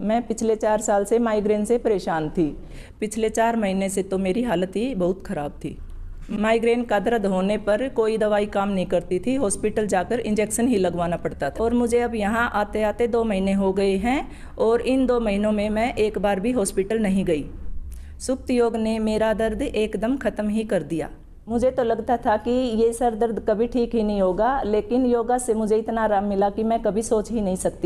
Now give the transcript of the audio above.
मैं पिछले चार साल से माइग्रेन से परेशान थी पिछले चार महीने से तो मेरी हालत ही बहुत ख़राब थी माइग्रेन का दर्द होने पर कोई दवाई काम नहीं करती थी हॉस्पिटल जाकर इंजेक्शन ही लगवाना पड़ता था और मुझे अब यहाँ आते आते दो महीने हो गए हैं और इन दो महीनों में मैं एक बार भी हॉस्पिटल नहीं गई सुप्त योग ने मेरा दर्द एकदम ख़त्म ही कर दिया मुझे तो लगता था कि ये सर दर्द कभी ठीक ही नहीं होगा लेकिन योगा से मुझे इतना आराम मिला कि मैं कभी सोच ही नहीं सकती